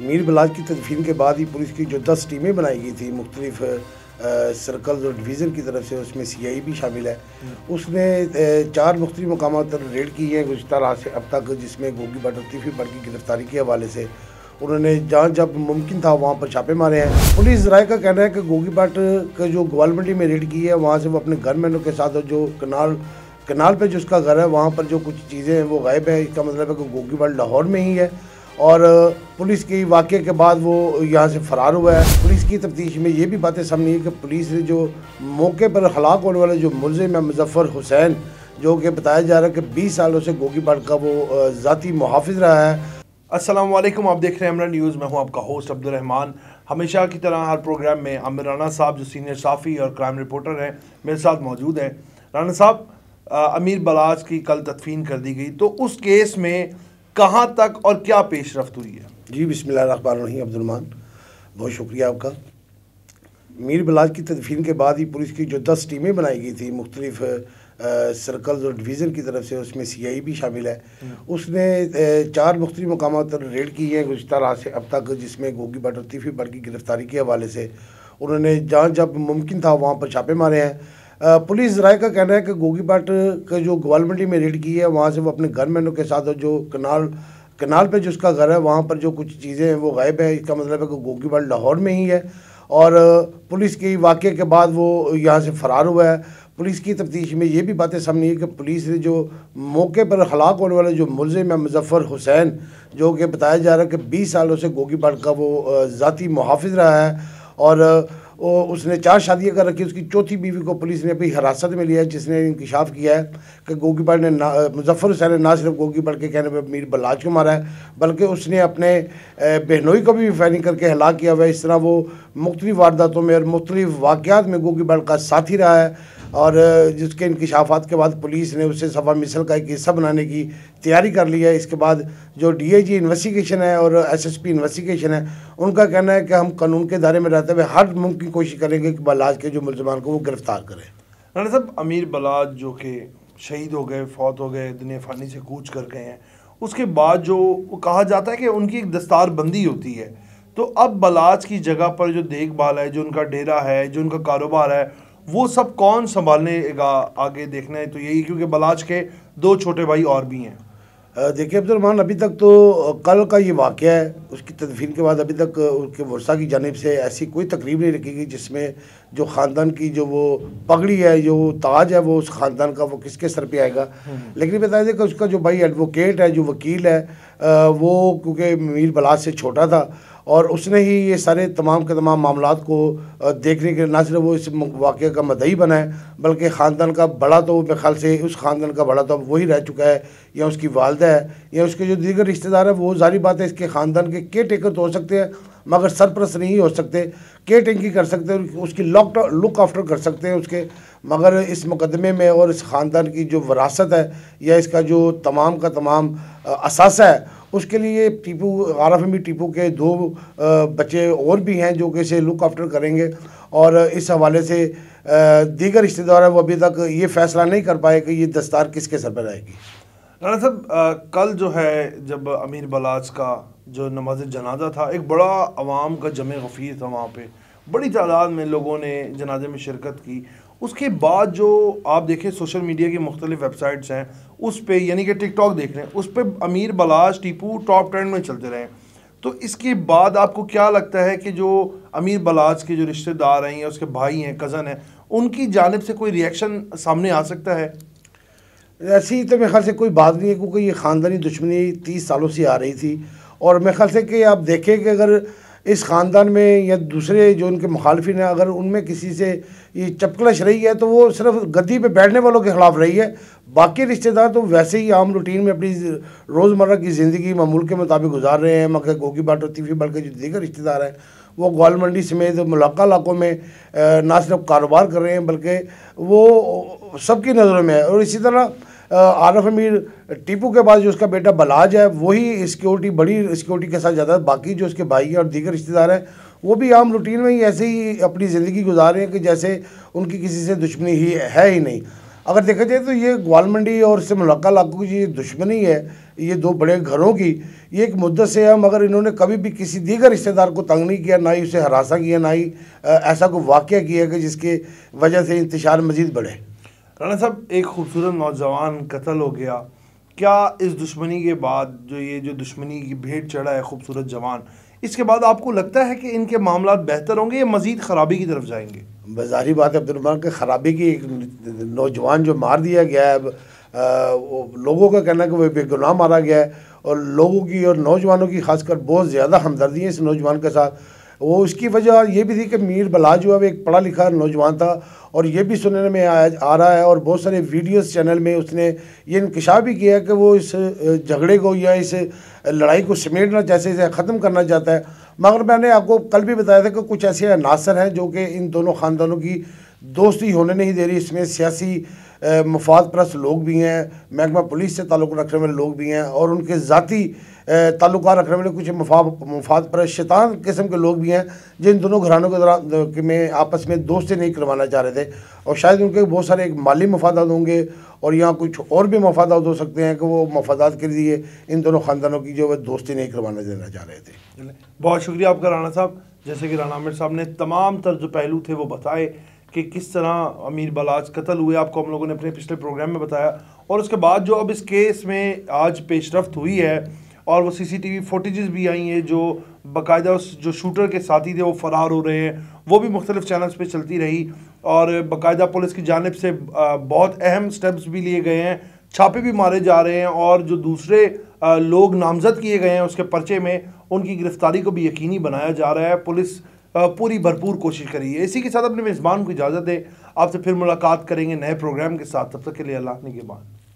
मीर बलाज की तदफीन के बाद ही पुलिस की जो दस टीमें बनाई गई थी मुख्तलिफ सर्कल्स और डिवीज़न की तरफ से उसमें सी आई भी शामिल है हम्म। उसने चार मुख्त मकाम रेड की हैं गुजत से अब तक जिसमें गोगी तीफी बड़ की गिरफ्तारी के हवाले से उन्होंने जहाँ जब मुमकिन था वहाँ पर छापे मारे हैं पुलिस राय का कहना है कि गोगी बाट का जो ग्वालमंडी में रेड की है वहाँ से वो अपने गनमैनों के साथ जो कनाल कनाल पर जो उसका घर है वहाँ पर जो कुछ चीज़ें हैं वो गायब है इसका मतलब है कि गोगी गोगीबाट लाहौर में ही है और पुलिस की वाक़े के बाद वो यहाँ से फ़रार हुआ है पुलिस की तफ्तीश में ये भी बातें सामने आई कि पुलिस ने जो मौके पर हलाक होने वाले जो मुलजिम है मुजफ़र हुसैन जो कि बताया जा रहा है कि बीस सालों से गोगीबाड़ का वो ज़ाती मुहाफ़ रहा है असलम आप देख रहे हैं अमरा न्यूज़ में हूँ आपका होस्ट अब्दुलरहमान हमेशा की तरह हर प्रोग्राम में आमिर राना साहब जो सीनियर साफ़ी और क्राइम रिपोर्टर हैं मेरे साथ मौजूद हैं राना साहब अमीर बलाज की कल तदफीन कर दी गई तो उस केस में कहाँ तक और क्या पेश रफ्त हुई है जी बिस्मिल रही अब्दुलमान बहुत शुक्रिया आपका मीर बलाज की तदफीन के बाद ही पुलिस की जो दस टीमें बनाई गई थी मुख्तलिफ सर्कल्स और डिवीज़न की तरफ से उसमें सी आई भी शामिल है हम्म। उसने चार मुख्त मकाम पर रेड की हैं गुजत से अब तक जिसमें गोगी बटर तीफी बट की गिरफ्तारी के हवाले से उन्होंने जहाँ जब मुमकिन था वहाँ पर छापे मारे हैं पुलिस राय का कहना है कि गोगीबाट का जो गवर्नमेंट में रेड की है वहाँ से वो अपने गनमैनों के साथ जो कनाल कनाल पे जो उसका घर है वहाँ पर जो कुछ चीज़ें हैं वो गायब है इसका मतलब है कि पाट लाहौर में ही है और पुलिस के वाक़े के बाद वो यहाँ से फ़रार हुआ है पुलिस की तफ्तीश में ये भी बातें सामने है कि पुलिस ने जो मौके पर हलाक होने वाले जो मुलजिम है मुजफ्फ़र हुसैन जो कि बताया जा रहा है कि बीस सालों से पाट का वो ज़ाती मुहाफ़ रहा है और और उसने चार शादियां कर रखी उसकी चौथी बीवी को पुलिस ने अपनी हिरासत में लिया है जिसने इंकशाफ किया है कि गोगीपड़ ने मुजफ्फर हुसैन ने ना सिर्फ गोगीपड़ के कहने पर मीर बलाज को मारा है बल्कि उसने अपने बहनोई को भी फायरिंग करके हिला किया हुआ है इस तरह वो मुख्तलिफ वारदातों में और मुख्तलिफ वाक़ात में गोगीपड़ का साथी रहा है और जिसके इनकशाफात के बाद पुलिस ने उससे सफा मिसल का एक हिस्सा बनाने की तैयारी कर ली है इसके बाद जो डीएजी इन्वेस्टिगेशन है और एसएसपी इन्वेस्टिगेशन है उनका कहना है कि हम कानून के दायरे में रहते हुए हर मुमकिन कोशिश करेंगे कि बलाज के जो मुलजमान को वो गिरफ्तार करें राना साहब अमीर बलाज जो कि शहीद हो गए फौत हो गए दुनिया फानी से कूच कर गए हैं उसके बाद जो कहा जाता है कि उनकी एक दस्तारबंदी होती है तो अब बलाज की जगह पर जो देखभाल है जो उनका डेरा है जो उनका कारोबार है वो सब कौन संभालनेगा आगे देखना है तो यही क्योंकि बलाज के दो छोटे भाई और भी हैं देखिए अब्दुलरमान अभी तक तो कल का ये वाक़ है उसकी तदफीन के बाद अभी तक उनके वर्षा की जानब से ऐसी कोई तकरीब नहीं रखी गई जिसमें जो ख़ानदान की जो वो पगड़ी है जो ताज है वो उस ख़ानदान का वो किसके सर पे आएगा लेकिन बता दें कि उसका जो भाई एडवोकेट है जो वकील है वो क्योंकि मीर बलाज से छोटा था और उसने ही ये सारे तमाम के तमाम मामला को देखने के ना सिर्फ वो इस वाक्य का मदई बनाए बल्कि ख़ानदान का बड़ा तो मेरे ख्याल से उस ख़ानदान का बड़ा तो अब वही रह चुका है या उसकी वालदा है या उसके जो दीगर रिश्तेदार हैं वो जारी बात है इसके ख़ानदान के केयर टेकर तो हो सकते हैं मगर सरपरस्त नहीं हो सकते के टेंकी कर सकते हैं उसकी लॉक लुक आफ्टर कर सकते हैं उसके मगर इस मुकदमे में और इस ख़ानदान की जो वरासत है या इसका जो तमाम का तमाम असासा है उसके लिए टीपू आर एफ टीपू के दो बच्चे और भी हैं जो कि इसे लुक आफ्टर करेंगे और इस हवाले से दीगर रिश्तेदार हैं वो अभी तक ये फैसला नहीं कर पाए कि ये दस्तार किसके सर पर आएगी राना साहब कल जो है जब अमीर बलाज का जो नमाज जनाजा था एक बड़ा आवाम का जम गफ़ीर था वहाँ पर बड़ी तादाद में लोगों ने जनाजे में शिरकत की उसके बाद जो आप देखें सोशल मीडिया की मुख्तलिफ वेबसाइट्स हैं उस पर यानी कि टिकटॉक देख रहे हैं उस पर अमीर बलाज टीपू टॉप ट्रेंड में चलते रहे तो इसके बाद आपको क्या लगता है कि जो अमीर बलाज के जो रिश्तेदार हैं या उसके भाई हैं कज़न हैं उनकी जानब से कोई रिएक्शन सामने आ सकता है ऐसी तो मेरे ख्याल से कोई बात नहीं है क्योंकि ये ख़ानदानी दुश्मनी तीस सालों से आ रही थी और मेरे ख्याल से कि आप देखें कि अगर इस ख़ानदान में या दूसरे जो उनके मुखालफी हैं अगर उनमें किसी से ये चपकलश रही है तो वो सिर्फ गद्दी पे बैठने वालों के ख़िलाफ़ रही है बाकी रिश्तेदार तो वैसे ही आम रूटीन में अपनी रोज़मर्रा की ज़िंदगी मामूल के मुताबिक गुजार रहे हैं मगर गोगी बाटो तीफी बल्कि जो दीगर रिश्तेदार हैं वो ग्वाल मंडी समेत मुलाका इलाकों में ना सिर्फ कारोबार कर रहे हैं बल्कि वो सबकी नज़रों में है और इसी तरह आरफ अमीर टीपू के पास जो उसका बेटा बलाज है वही सिक्योरिटी बड़ी सिक्योरिटी के साथ जाता है बाकी जो उसके भाई और दीगर रिश्तेदार हैं वो भी आम रूटीन में ही ऐसे ही अपनी ज़िंदगी गुजार रहे हैं कि जैसे उनकी किसी से दुश्मनी ही है ही नहीं अगर देखा जाए तो ये ग्वालमंडी और इससे मुलक्का इलाकों की ये दुश्मनी है ये दो बड़े घरों की ये एक मुद्दत से है मगर इन्होंने कभी भी किसी दीगर रिश्तेदार को तंग नहीं किया ना ही उसे हरासा किया ना ही ऐसा कोई वाक़ किया कि जिसके वजह से इंतजार मज़ीद बढ़े राना साहब एक खूबसूरत नौजवान कत्ल हो गया क्या इस दुश्मनी के बाद जो ये जो दुश्मनी की भेंट चढ़ा है खूबसूरत जवान इसके बाद आपको लगता है कि इनके मामला बेहतर होंगे या मज़ीद खराबी की तरफ जाएंगे बाजारी बात अब्दुलरमान के खराबी की एक नौजवान जो मार दिया गया है लोगों का कहना कि वह बेगुनाह मारा गया है और लोगों की और नौजवानों की खासकर बहुत ज़्यादा हमदर्दी है इस नौजवान के साथ वो उसकी वजह ये भी थी कि मीर बलाज है एक पढ़ा लिखा नौजवान था और ये भी सुनने में आ, आ रहा है और बहुत सारे वीडियोस चैनल में उसने ये इंकशाफ भी किया कि वो इस झगड़े को या इस लड़ाई को समेटना जैसे इसे ख़त्म करना चाहता है मगर मैंने आपको कल भी बताया था कि कुछ ऐसे अनासर हैं जो कि इन दोनों ख़ानदानों की दोस्ती होने नहीं दे रही इसमें सियासी मफाद प्रस्त लोग भी हैं महकमा पुलिस से ताल्लुक़ रखने वाले लोग भी हैं और उनके ज़ाती ताल्लुक रखने वाले कुछ मफाद मफाद पर शैतान किस्म के लोग भी हैं जिन दोनों घरानों के दौरान में आपस में दोस्ती नहीं करवाना चाह रहे थे और शायद उनके बहुत सारे एक माली मफादात होंगे और यहाँ कुछ और भी मफादात हो सकते हैं कि वो मफादात के लिए इन दोनों ख़ानदानों की जो है दोस्ती नहीं करवाना देना चाह रहे थे बहुत शुक्रिया आपका राना साहब जैसे कि राना आमिर साहब ने तमाम तर्ज पहलू थे वो बताए कि किस तरह अमीर बलाज कत्ल हुए आपको हम लोगों ने अपने पिछले प्रोग्राम में बताया और उसके बाद जो अब इस केस में आज पेशरफ हुई है और वो सीसीटीवी फोटेजेस भी आई हैं जो बाकायदा उस जो शूटर के साथी थे वो फ़रार हो रहे हैं वो भी मुख्तलिफ चैनल्स पे चलती रही और बाकायदा पुलिस की जानब से बहुत अहम स्टेप्स भी लिए गए हैं छापे भी मारे जा रहे हैं और जो दूसरे लोग नामजद किए गए हैं उसके पर्चे में उनकी गिरफ्तारी को भी यकीनी बनाया जा रहा है पुलिस पूरी भरपूर कोशिश करी है इसी के साथ अपने मेज़बान को इजाज़त दें आपसे फिर मुलाकात करेंगे नए प्रोग्राम के साथ तब तक के लिए अल्लाह ने के बाद